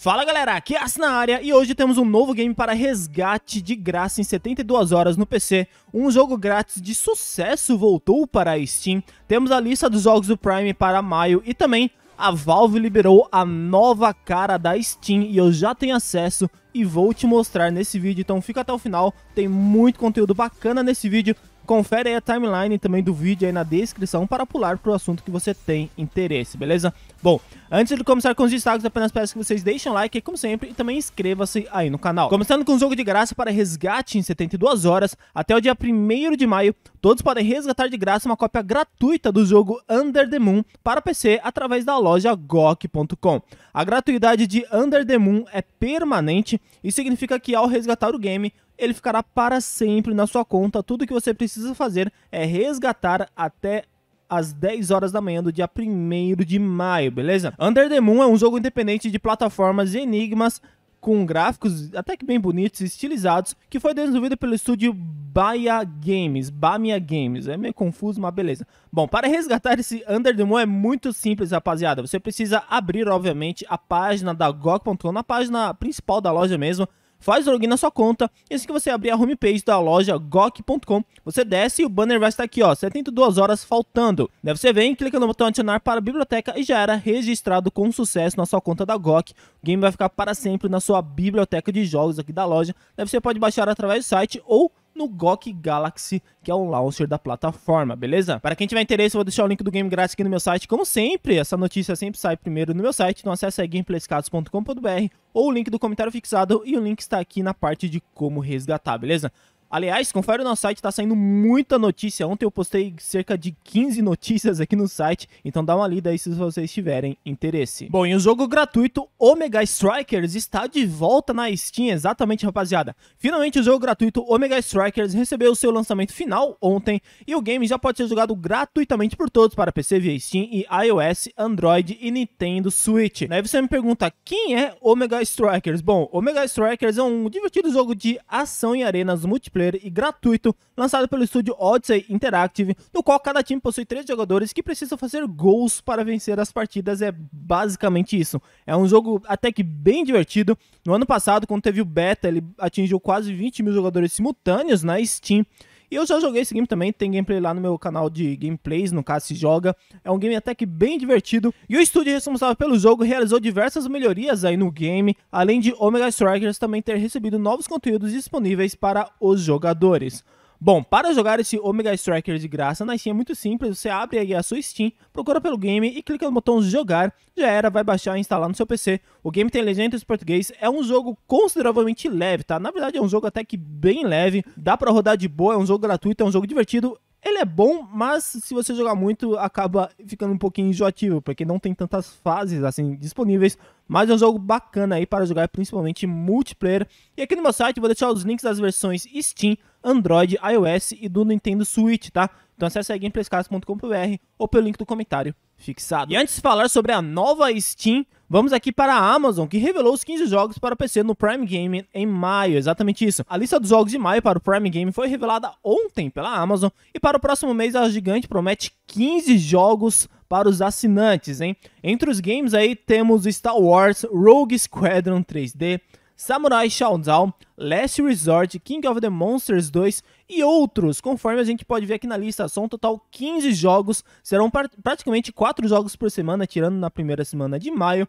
Fala galera, aqui é Ass na área e hoje temos um novo game para resgate de graça em 72 horas no PC. Um jogo grátis de sucesso voltou para a Steam. Temos a lista dos jogos do Prime para maio e também a Valve liberou a nova cara da Steam e eu já tenho acesso e vou te mostrar nesse vídeo, então fica até o final, tem muito conteúdo bacana nesse vídeo Confere aí a timeline também do vídeo aí na descrição para pular para o assunto que você tem interesse, beleza? Bom, antes de começar com os destaques, apenas peço que vocês deixem like aí, como sempre, e também inscreva-se aí no canal. Começando com um jogo de graça para resgate em 72 horas, até o dia 1 de maio, todos podem resgatar de graça uma cópia gratuita do jogo Under the Moon para PC através da loja GOG.com. A gratuidade de Under the Moon é permanente e significa que ao resgatar o game, ele ficará para sempre na sua conta. Tudo que você precisa fazer é resgatar até às 10 horas da manhã do dia 1 de maio, beleza? Under the Moon é um jogo independente de plataformas e enigmas com gráficos até que bem bonitos e estilizados, que foi desenvolvido pelo estúdio Baia Games, Bamia Games, é meio confuso, mas beleza. Bom, para resgatar esse Under the Moon é muito simples, rapaziada. Você precisa abrir, obviamente, a página da GOG.com, na página principal da loja mesmo, faz o login na sua conta e assim que você abrir a homepage da loja gok.com, você desce e o banner vai estar aqui, ó, 72 horas faltando. Daí você vem, clica no botão adicionar para a biblioteca e já era registrado com sucesso na sua conta da GOK. O game vai ficar para sempre na sua biblioteca de jogos aqui da loja. Daí você pode baixar através do site ou no Gok Galaxy, que é o launcher da plataforma, beleza? Para quem tiver interesse, eu vou deixar o link do game grátis aqui no meu site, como sempre, essa notícia sempre sai primeiro no meu site, então acesse aí gameplayscados.com.br ou o link do comentário fixado e o link está aqui na parte de como resgatar, beleza? Aliás, confere no nosso site, tá saindo muita notícia. Ontem eu postei cerca de 15 notícias aqui no site, então dá uma lida aí se vocês tiverem interesse. Bom, e o jogo gratuito Omega Strikers está de volta na Steam, exatamente, rapaziada. Finalmente o jogo gratuito Omega Strikers recebeu o seu lançamento final ontem e o game já pode ser jogado gratuitamente por todos para PC via Steam e iOS, Android e Nintendo Switch. Aí você me pergunta, quem é Omega Strikers? Bom, Omega Strikers é um divertido jogo de ação em arenas multiplayer multiplayer e gratuito lançado pelo estúdio Odyssey Interactive, no qual cada time possui três jogadores que precisam fazer gols para vencer as partidas. É basicamente isso. É um jogo até que bem divertido. No ano passado, quando teve o beta, ele atingiu quase 20 mil jogadores simultâneos na Steam. E eu já joguei esse game também, tem gameplay lá no meu canal de gameplays, no caso se joga. É um game até que bem divertido. E o estúdio responsável pelo jogo realizou diversas melhorias aí no game, além de Omega Strikers também ter recebido novos conteúdos disponíveis para os jogadores. Bom, para jogar esse Omega Striker de graça na Steam é muito simples, você abre aí a sua Steam, procura pelo game e clica no botão jogar, já era, vai baixar e instalar no seu PC. O game tem legendas em português, é um jogo consideravelmente leve, tá? Na verdade é um jogo até que bem leve, dá para rodar de boa, é um jogo gratuito, é um jogo divertido ele é bom, mas se você jogar muito, acaba ficando um pouquinho enjoativo, porque não tem tantas fases assim disponíveis. Mas é um jogo bacana aí para jogar, principalmente multiplayer. E aqui no meu site vou deixar os links das versões Steam, Android, iOS e do Nintendo Switch, tá? Então acesse aí gameplayscast.com.br ou pelo link do comentário fixado. E antes de falar sobre a nova Steam, Vamos aqui para a Amazon, que revelou os 15 jogos para PC no Prime Game em maio. Exatamente isso. A lista dos jogos de maio para o Prime Game foi revelada ontem pela Amazon e para o próximo mês a gigante promete 15 jogos para os assinantes, hein? Entre os games aí temos Star Wars Rogue Squadron 3D, Samurai Showdown, Last Resort, King of the Monsters 2 e outros, conforme a gente pode ver aqui na lista. São um total 15 jogos, serão praticamente 4 jogos por semana, tirando na primeira semana de maio.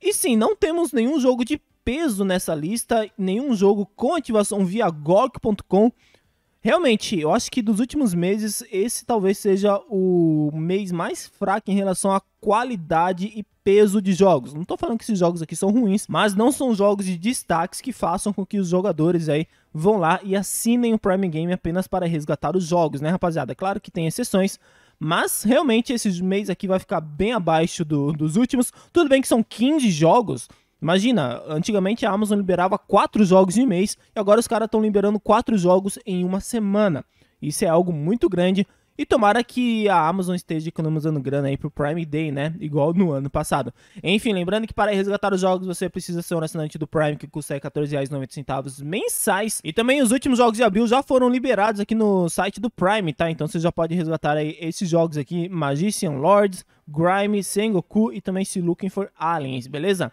E sim, não temos nenhum jogo de peso nessa lista, nenhum jogo com ativação via GOG.com Realmente, eu acho que dos últimos meses, esse talvez seja o mês mais fraco em relação à qualidade e peso de jogos. Não estou falando que esses jogos aqui são ruins, mas não são jogos de destaques que façam com que os jogadores aí vão lá e assinem o Prime Game apenas para resgatar os jogos, né, rapaziada? É claro que tem exceções, mas realmente esse mês aqui vai ficar bem abaixo do, dos últimos. Tudo bem que são 15 jogos, Imagina, antigamente a Amazon liberava quatro jogos em mês e agora os caras estão liberando quatro jogos em uma semana. Isso é algo muito grande e tomara que a Amazon esteja economizando grana aí pro Prime Day, né? Igual no ano passado. Enfim, lembrando que para resgatar os jogos você precisa ser um assinante do Prime, que custa R$14,90 mensais. E também os últimos jogos de abril já foram liberados aqui no site do Prime, tá? Então você já pode resgatar aí esses jogos aqui: Magician Lords, Grime, Sengoku e também Se Looking for Aliens, beleza?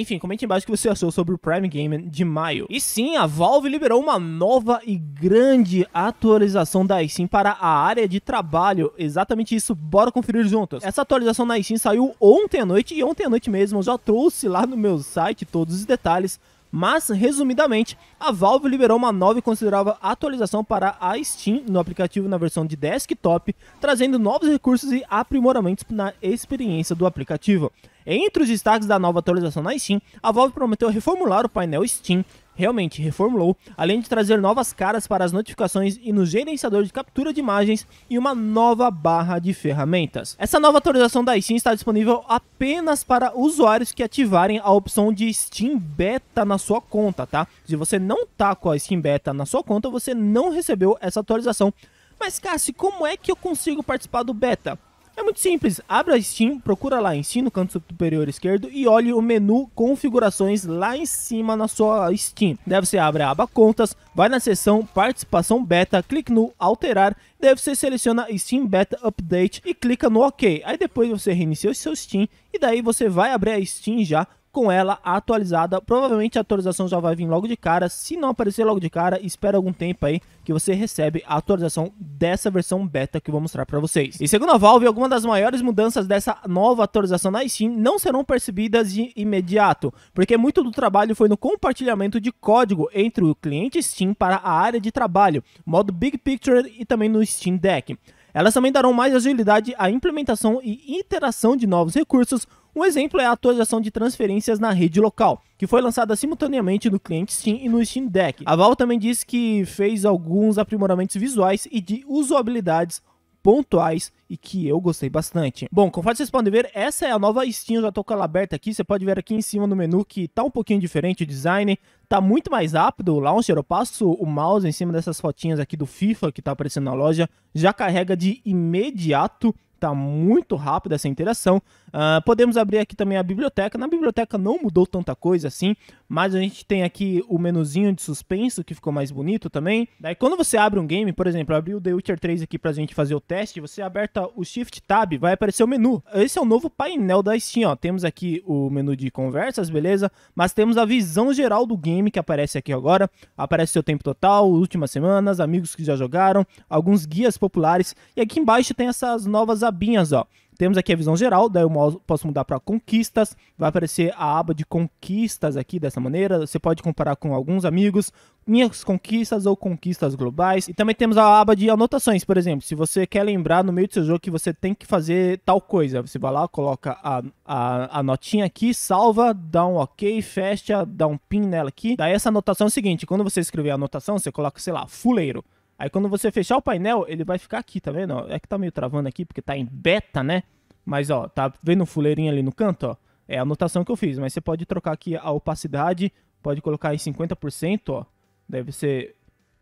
Enfim, comente embaixo o que você achou sobre o Prime Gaming de maio. E sim, a Valve liberou uma nova e grande atualização da Steam para a área de trabalho. Exatamente isso, bora conferir juntos. Essa atualização na Steam saiu ontem à noite e ontem à noite mesmo eu já trouxe lá no meu site todos os detalhes mas, resumidamente, a Valve liberou uma nova e considerável atualização para a Steam no aplicativo na versão de desktop, trazendo novos recursos e aprimoramentos na experiência do aplicativo. Entre os destaques da nova atualização na Steam, a Valve prometeu reformular o painel Steam, realmente reformulou, além de trazer novas caras para as notificações e no gerenciador de captura de imagens e uma nova barra de ferramentas. Essa nova atualização da Steam está disponível apenas para usuários que ativarem a opção de Steam Beta na sua conta, tá? Se você não tá com a Steam Beta na sua conta, você não recebeu essa atualização. Mas Cassi, como é que eu consigo participar do beta? É muito simples. Abra a Steam, procura lá em Steam no canto superior esquerdo e olhe o menu configurações lá em cima na sua Steam. Deve você abre a aba contas, vai na seção participação beta, clique no alterar, deve você seleciona Steam Beta Update e clica no OK. Aí depois você reinicia o seu Steam e daí você vai abrir a Steam já com ela atualizada. Provavelmente a atualização já vai vir logo de cara. Se não aparecer logo de cara, espera algum tempo aí que você recebe a atualização dessa versão beta que eu vou mostrar para vocês. E segundo a Valve, algumas das maiores mudanças dessa nova atualização na Steam não serão percebidas de imediato, porque muito do trabalho foi no compartilhamento de código entre o cliente Steam para a área de trabalho, modo Big Picture e também no Steam Deck. Elas também darão mais agilidade à implementação e interação de novos recursos, um exemplo é a atualização de transferências na rede local, que foi lançada simultaneamente no cliente Steam e no Steam Deck. A Valve também disse que fez alguns aprimoramentos visuais e de usabilidades pontuais e que eu gostei bastante. Bom, conforme vocês podem ver, essa é a nova Steam, eu já tô com ela aberta aqui, você pode ver aqui em cima no menu que tá um pouquinho diferente o design, tá muito mais rápido o launcher, eu passo o mouse em cima dessas fotinhas aqui do FIFA que tá aparecendo na loja, já carrega de imediato, tá muito rápido essa interação, Uh, podemos abrir aqui também a biblioteca. Na biblioteca não mudou tanta coisa assim, mas a gente tem aqui o menuzinho de suspenso que ficou mais bonito também. Daí quando você abre um game, por exemplo, abriu o The Witcher 3 aqui pra gente fazer o teste, você aperta o Shift Tab, vai aparecer o menu. Esse é o novo painel da Steam, ó. Temos aqui o menu de conversas, beleza? Mas temos a visão geral do game que aparece aqui agora. Aparece seu tempo total, últimas semanas, amigos que já jogaram, alguns guias populares. E aqui embaixo tem essas novas abinhas, ó. Temos aqui a visão geral, daí eu posso mudar para conquistas. Vai aparecer a aba de conquistas aqui dessa maneira. Você pode comparar com alguns amigos, minhas conquistas ou conquistas globais. E também temos a aba de anotações, por exemplo. Se você quer lembrar no meio do seu jogo que você tem que fazer tal coisa, você vai lá, coloca a, a, a notinha aqui, salva, dá um ok, fecha, dá um pin nela aqui. Daí essa anotação é o seguinte: quando você escrever a anotação, você coloca, sei lá, fuleiro. Aí quando você fechar o painel, ele vai ficar aqui, tá vendo? É que tá meio travando aqui, porque tá em beta, né? Mas, ó, tá vendo o fuleirinho ali no canto, ó? É a anotação que eu fiz, mas você pode trocar aqui a opacidade, pode colocar em 50%, ó. Daí você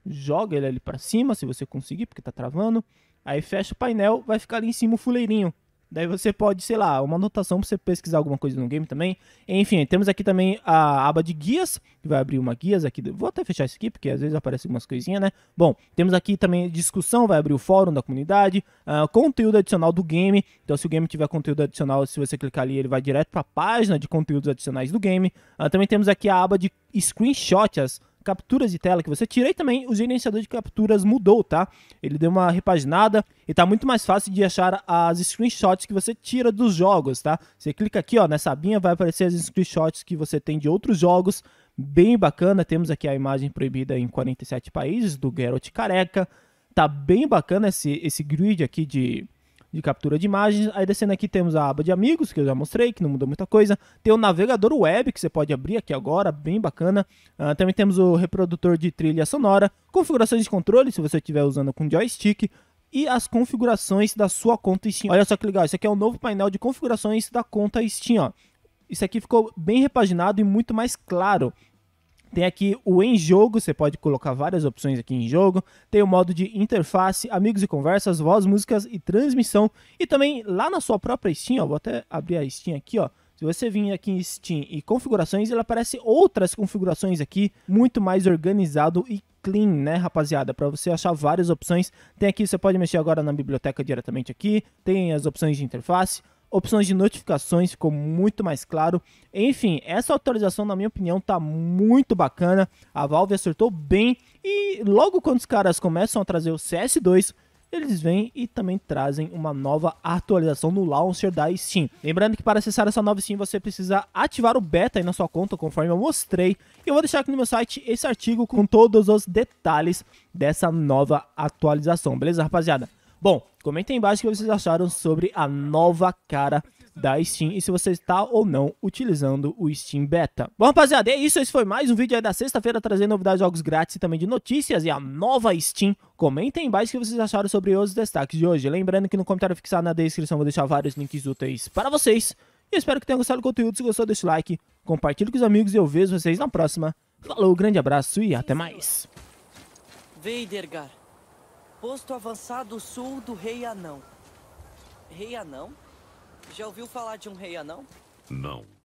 joga ele ali para cima, se você conseguir, porque tá travando. Aí fecha o painel, vai ficar ali em cima o fuleirinho. Daí você pode, sei lá, uma anotação para você pesquisar alguma coisa no game também. Enfim, temos aqui também a aba de guias, que vai abrir uma guias aqui. Vou até fechar isso aqui, porque às vezes aparece algumas coisinhas, né? Bom, temos aqui também discussão, vai abrir o fórum da comunidade, uh, conteúdo adicional do game. Então, se o game tiver conteúdo adicional, se você clicar ali, ele vai direto para a página de conteúdos adicionais do game. Uh, também temos aqui a aba de screenshots, capturas de tela que você tira e também o gerenciador de capturas mudou, tá? Ele deu uma repaginada e tá muito mais fácil de achar as screenshots que você tira dos jogos, tá? Você clica aqui, ó, nessa abinha vai aparecer as screenshots que você tem de outros jogos, bem bacana. Temos aqui a imagem proibida em 47 países do Geralt careca. Tá bem bacana esse esse grid aqui de de captura de imagens. Aí descendo aqui temos a aba de amigos, que eu já mostrei, que não mudou muita coisa. Tem o navegador web, que você pode abrir aqui agora, bem bacana. Uh, também temos o reprodutor de trilha sonora, configurações de controle, se você estiver usando com joystick, e as configurações da sua conta Steam. Olha só que legal, isso aqui é o um novo painel de configurações da conta Steam, ó. Isso aqui ficou bem repaginado e muito mais claro. Tem aqui o em jogo, você pode colocar várias opções aqui em jogo. Tem o modo de interface, amigos e conversas, voz, músicas e transmissão. E também lá na sua própria Steam, ó, vou até abrir a Steam aqui, ó. Se você vir aqui em Steam e configurações, ela aparece outras configurações aqui, muito mais organizado e clean, né, rapaziada? Para você achar várias opções. Tem aqui, você pode mexer agora na biblioteca diretamente aqui. Tem as opções de interface, opções de notificações ficou muito mais claro. Enfim, essa atualização, na minha opinião, tá muito bacana. A Valve acertou bem e logo quando os caras começam a trazer o CS2, eles vêm e também trazem uma nova atualização no launcher da Steam. Lembrando que para acessar essa nova Steam você precisa ativar o beta aí na sua conta, conforme eu mostrei. E eu vou deixar aqui no meu site esse artigo com todos os detalhes dessa nova atualização, beleza, rapaziada? Bom, comentem embaixo o que vocês acharam sobre a nova cara da Steam e se você está ou não utilizando o Steam Beta. Bom, rapaziada, é isso. Esse foi mais um vídeo aí da sexta-feira trazendo novidades de jogos grátis e também de notícias e a nova Steam. Comentem embaixo o que vocês acharam sobre os destaques de hoje. Lembrando que no comentário fixado na descrição vou deixar vários links úteis para vocês. E espero que tenham gostado do conteúdo. Se gostou, deixa o like, compartilhe com os amigos e eu vejo vocês na próxima. Falou, grande abraço e até mais. Vadergar. Posto avançado sul do Rei Anão. Rei Anão? Já ouviu falar de um Rei Anão? Não.